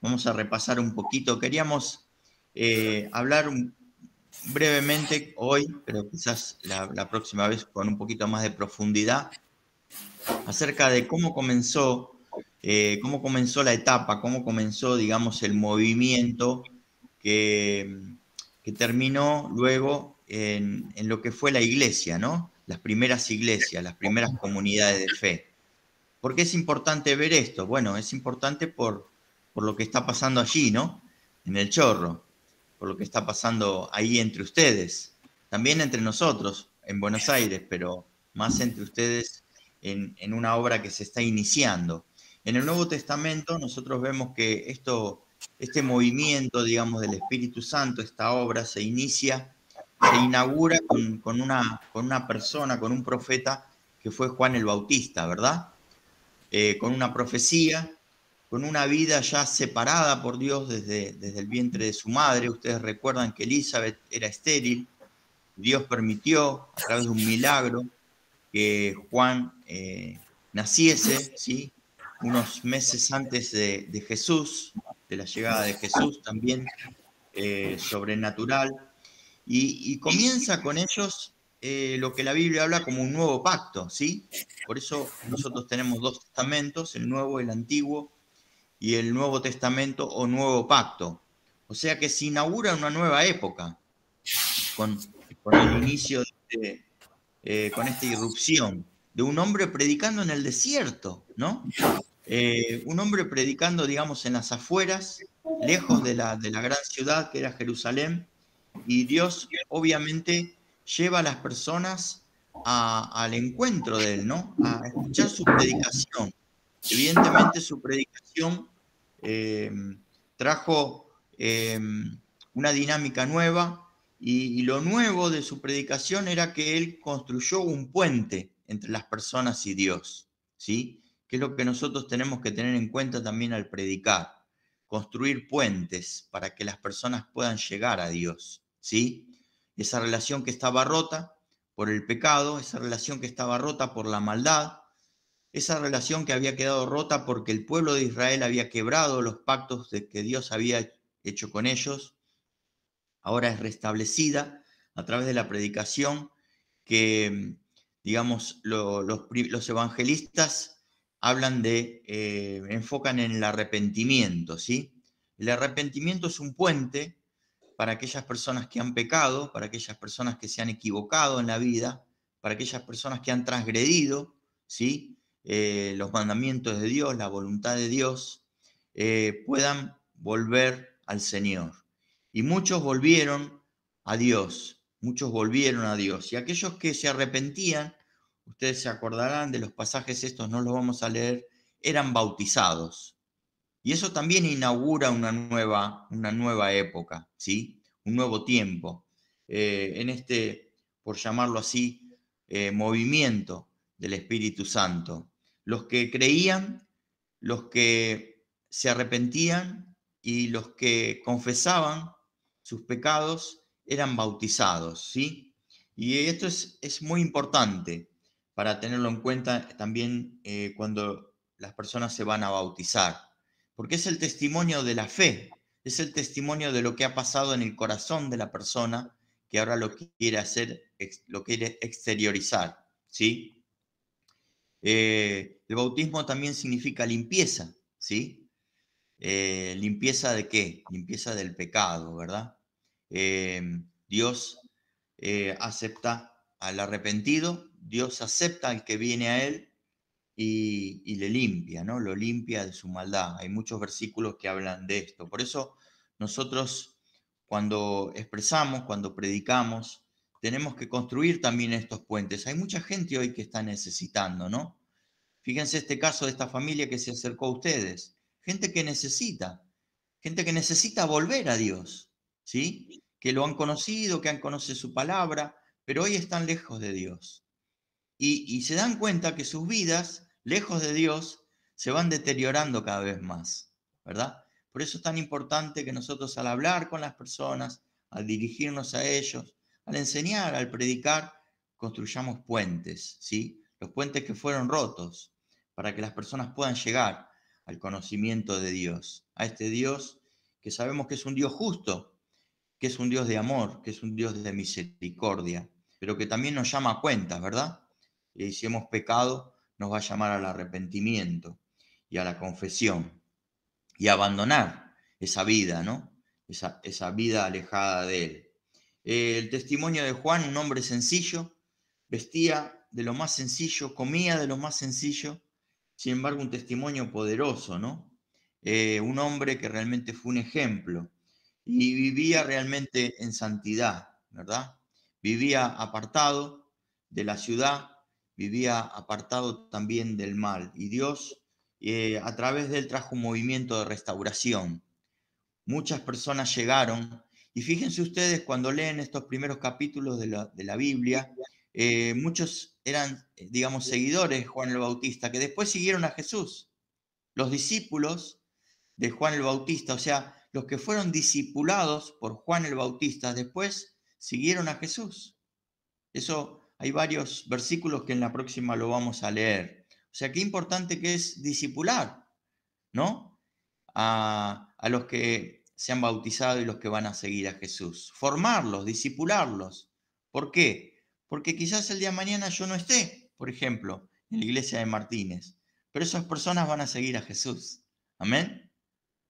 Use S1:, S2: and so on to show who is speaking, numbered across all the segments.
S1: Vamos a repasar un poquito. Queríamos eh, hablar brevemente hoy, pero quizás la, próxima vez con un poquito más de profundidad, acerca de cómo comenzó, eh, cómo comenzó la etapa, cómo comenzó, digamos, el movimiento que, terminó luego en, en, lo que fue la iglesia, ¿no? Las primeras iglesias, las primeras comunidades de fe. ¿Por qué es importante ver esto? Bueno, es importante por, por lo que está pasando allí, ¿no? En el chorro, por lo que está pasando ahí entre ustedes, también entre nosotros, en Buenos Aires, pero más entre ustedes en, una obra que se está iniciando. En el Nuevo Testamento nosotros vemos que esto, este movimiento, digamos, del Espíritu Santo, esta obra se inicia, se inaugura con, una, con una persona, con un profeta que fue Juan el Bautista, ¿verdad? Eh, con una profecía con una vida ya separada por Dios desde, desde el vientre de su madre. Ustedes recuerdan que Elizabeth era estéril, Dios permitió a través de un milagro que Juan eh, naciese, unos meses antes de, Jesús, de la llegada de Jesús también, eh, sobrenatural, y, comienza con ellos eh, lo que la Biblia habla como un nuevo pacto, ¿sí? Por eso nosotros tenemos dos testamentos, el nuevo y el antiguo, y el Nuevo Testamento o Nuevo Pacto. O sea que se inaugura una nueva época con, el inicio de, eh, con esta irrupción de un hombre predicando en el desierto, ¿no? Eh, un hombre predicando, digamos, en las afueras, lejos de la, de la gran ciudad que era Jerusalén, y Dios obviamente lleva a las personas al encuentro de él, ¿no? A escuchar su predicación. Evidentemente su predicación Em, trajo em, una dinámica nueva y, lo nuevo de su predicación era que él construyó un puente entre las personas y Dios, ¿sí? Que es lo que nosotros tenemos que tener en cuenta también al predicar, construir puentes para que las personas puedan llegar a Dios, ¿sí? Esa relación que estaba rota por el pecado, esa relación que estaba rota por la maldad, esa relación que había quedado rota porque el pueblo de Israel había quebrado los pactos que Dios había hecho con ellos, ahora es restablecida a través de la predicación que, digamos, los, evangelistas hablan de, eh, enfocan en el arrepentimiento, ¿sí? El arrepentimiento es un puente para aquellas personas que han pecado, para aquellas personas que se han equivocado en la vida, para aquellas personas que han transgredido, ¿sí? Eh, los mandamientos de Dios, la voluntad de Dios, eh, puedan volver al Señor. Y muchos volvieron a Dios, muchos volvieron a Dios. Y aquellos que se arrepentían, ustedes se acordarán de los pasajes estos, no los vamos a leer, eran bautizados. Y eso también inaugura una nueva, una nueva época, ¿sí? Un nuevo tiempo. Eh, en este, por llamarlo así, movimiento del Espíritu Santo los que creían, los que se arrepentían y los que confesaban sus pecados eran bautizados, ¿sí? Y esto es, es muy importante para tenerlo en cuenta también eh, cuando las personas se van a bautizar, porque es el testimonio de la fe, es el testimonio de lo que ha pasado en el corazón de la persona que ahora lo quiere hacer, lo quiere exteriorizar, ¿sí? Eh, el bautismo también significa limpieza, ¿sí? Eh, limpieza de qué? Limpieza del pecado, ¿verdad? Em, Dios eh, acepta al arrepentido, Dios acepta al que viene a Él y, y, le limpia, ¿no? Lo limpia de su maldad. Hay muchos versículos que hablan de esto. Por eso nosotros cuando expresamos, cuando predicamos, tenemos que construir también estos puentes. Hay mucha gente hoy que está necesitando, ¿no? Fíjense este caso de esta familia que se acercó a ustedes. Gente que necesita, gente que necesita volver a Dios, ¿sí? Que lo han conocido, que han conocido su palabra, pero hoy están lejos de Dios. Y, se dan cuenta que sus vidas, lejos de Dios, se van deteriorando cada vez más, ¿verdad? Por eso es tan importante que nosotros al hablar con las personas, al dirigirnos a ellos, al enseñar, al predicar, construyamos puentes, ¿sí? Los puentes que fueron rotos para que las personas puedan llegar al conocimiento de Dios, a este Dios que sabemos que es un Dios justo, que es un Dios de amor, que es un Dios de misericordia, pero que también nos llama a cuentas, ¿verdad? Y si hemos pecado, nos va a llamar al arrepentimiento y a la confesión y a abandonar esa vida, ¿no? esa vida alejada de Él. Eh, el testimonio de Juan, un hombre sencillo, vestía de lo más sencillo, comía de lo más sencillo, sin embargo un testimonio poderoso, ¿no? Eh, un hombre que realmente fue un ejemplo y vivía realmente en santidad, ¿verdad? Vivía apartado de la ciudad, vivía apartado también del mal y Dios eh, a través de él trajo un movimiento de restauración. Muchas personas llegaron y fíjense ustedes, cuando leen estos primeros capítulos de la, Biblia, eh, muchos eran, eh, digamos, seguidores de Juan el Bautista, que después siguieron a Jesús, los discípulos de Juan el Bautista, o sea, los que fueron discipulados por Juan el Bautista, después siguieron a Jesús. Eso hay varios versículos que en la próxima lo vamos a leer. O sea, qué importante que es discipular, ¿no? A, a los que se han bautizado y los que van a seguir a Jesús. Formarlos, discipularlos. ¿Por qué? Porque quizás el día de mañana yo no esté, por ejemplo, en la iglesia de Martínez, pero esas personas van a seguir a Jesús. Amén.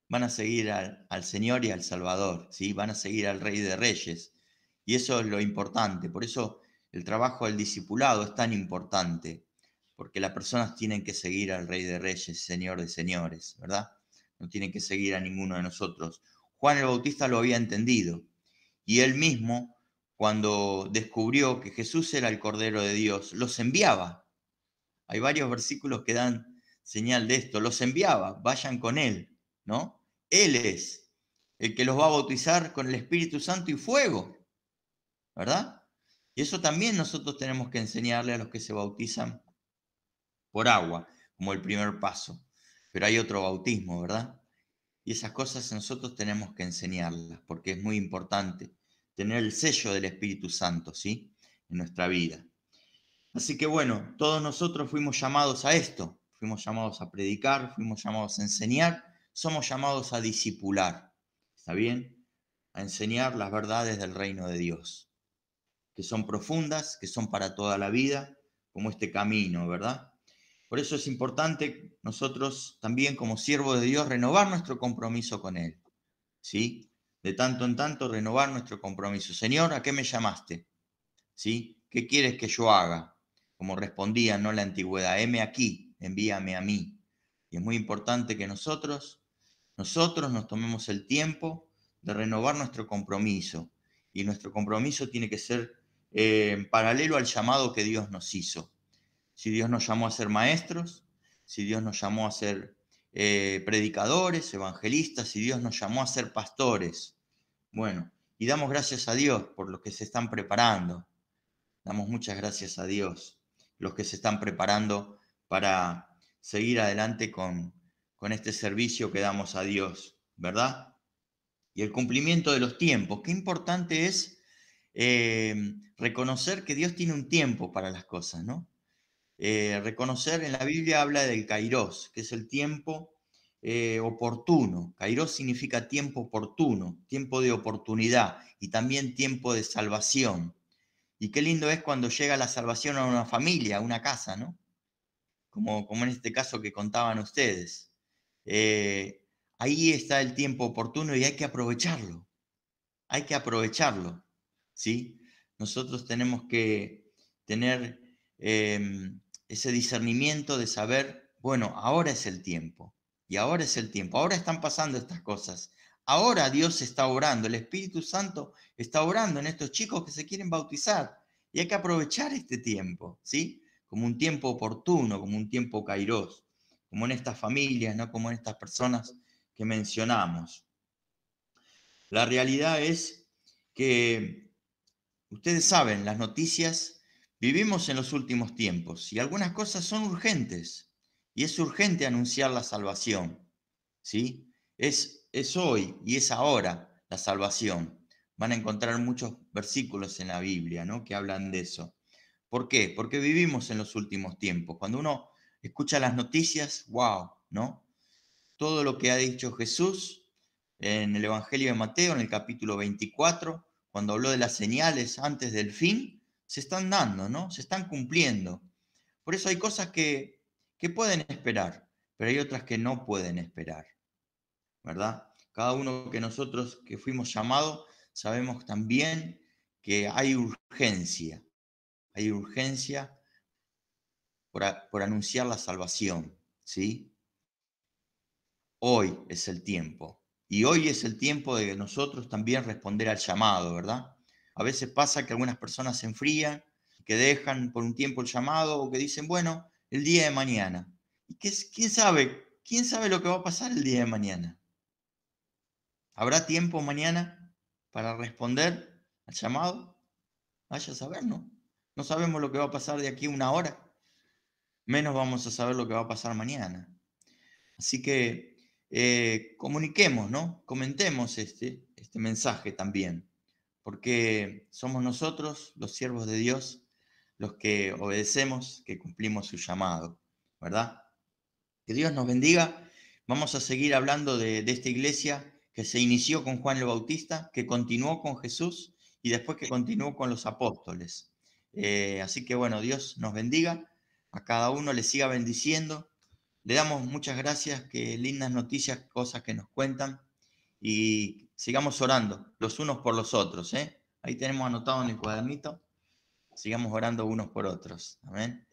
S1: Van a seguir al, Señor y al Salvador, ¿sí? van a seguir al Rey de Reyes. Y eso es lo importante. Por eso el trabajo del discipulado es tan importante, porque las personas tienen que seguir al Rey de Reyes, Señor de Señores, ¿verdad? No tienen que seguir a ninguno de nosotros Juan el Bautista lo había entendido. Y él mismo, cuando descubrió que Jesús era el Cordero de Dios, los enviaba. Hay varios versículos que dan señal de esto. Los enviaba, vayan con él, ¿no? Él es el que los va a bautizar con el Espíritu Santo y fuego, ¿verdad? Y eso también nosotros tenemos que enseñarle a los que se bautizan por agua, como el primer paso. Pero hay otro bautismo, ¿verdad? Y esas cosas nosotros tenemos que enseñarlas, porque es muy importante tener el sello del Espíritu Santo, ¿sí? En nuestra vida. Así que bueno, todos nosotros fuimos llamados a esto, fuimos llamados a predicar, fuimos llamados a enseñar, somos llamados a discipular, ¿está bien? A enseñar las verdades del reino de Dios, que son profundas, que son para toda la vida, como este camino, ¿verdad? Por eso es importante nosotros también como siervos de Dios renovar nuestro compromiso con Él. ¿Sí? De tanto en tanto renovar nuestro compromiso. Señor, ¿a qué me llamaste? ¿Sí? ¿Qué quieres que yo haga? Como respondía no la antigüedad, heme aquí, envíame a mí. Y es muy importante que nosotros, nosotros nos tomemos el tiempo de renovar nuestro compromiso. Y nuestro compromiso tiene que ser eh, paralelo al llamado que Dios nos hizo si Dios nos llamó a ser maestros, si Dios nos llamó a ser eh, predicadores, evangelistas, si Dios nos llamó a ser pastores. Bueno, y damos gracias a Dios por los que se están preparando. Damos muchas gracias a Dios, los que se están preparando para seguir adelante con, este servicio que damos a Dios, ¿verdad? Y el cumplimiento de los tiempos. Qué importante es eh, reconocer que Dios tiene un tiempo para las cosas, ¿no? Eh, reconocer en la Biblia habla del kairos, que es el tiempo eh, oportuno. Kairos significa tiempo oportuno, tiempo de oportunidad y también tiempo de salvación. Y qué lindo es cuando llega la salvación a una familia, a una casa, ¿no? Como, como en este caso que contaban ustedes. Eh, ahí está el tiempo oportuno y hay que aprovecharlo. Hay que aprovecharlo, ¿sí? Nosotros tenemos que tener em, ese discernimiento de saber, bueno, ahora es el tiempo, y ahora es el tiempo, ahora están pasando estas cosas, ahora Dios está orando, el Espíritu Santo está orando en estos chicos que se quieren bautizar, y hay que aprovechar este tiempo, ¿sí? Como un tiempo oportuno, como un tiempo kairos, como en estas familias, ¿no? Como en estas personas que mencionamos. La realidad es que ustedes saben, las noticias Vivimos en los últimos tiempos y algunas cosas son urgentes y es urgente anunciar la salvación. ¿sí? Es, es hoy y es ahora la salvación. Van a encontrar muchos versículos en la Biblia ¿no? que hablan de eso. ¿Por qué? Porque vivimos en los últimos tiempos. Cuando uno escucha las noticias, wow, ¿no? Todo lo que ha dicho Jesús en el Evangelio de Mateo, en el capítulo 24, cuando habló de las señales antes del fin, se están dando, ¿no? Se están cumpliendo. Por eso hay cosas que, que pueden esperar, pero hay otras que no pueden esperar, ¿verdad? Cada uno que nosotros que fuimos llamados sabemos también que hay urgencia, hay urgencia por, por, anunciar la salvación, ¿sí? Hoy es el tiempo. Y hoy es el tiempo de nosotros también responder al llamado, ¿verdad? A veces pasa que algunas personas se enfrían, que dejan por un tiempo el llamado o que dicen, bueno, el día de mañana. ¿Y qué, quién sabe? ¿Quién sabe lo que va a pasar el día de mañana? ¿Habrá tiempo mañana para responder al llamado? Vaya a saber, ¿no? No sabemos lo que va a pasar de aquí a una hora. Menos vamos a saber lo que va a pasar mañana. Así que eh, comuniquemos, ¿no? Comentemos este, este mensaje también porque somos nosotros, los siervos de Dios, los que obedecemos, que cumplimos su llamado, ¿verdad? Que Dios nos bendiga. Vamos a seguir hablando de, esta iglesia que se inició con Juan el Bautista, que continuó con Jesús y después que continuó con los apóstoles. Eh, así que bueno, Dios nos bendiga, a cada uno le siga bendiciendo. Le damos muchas gracias, que lindas noticias, cosas que nos cuentan y sigamos orando los unos por los otros. ¿eh? Ahí tenemos anotado en el cuadernito. Sigamos orando unos por otros. Amén.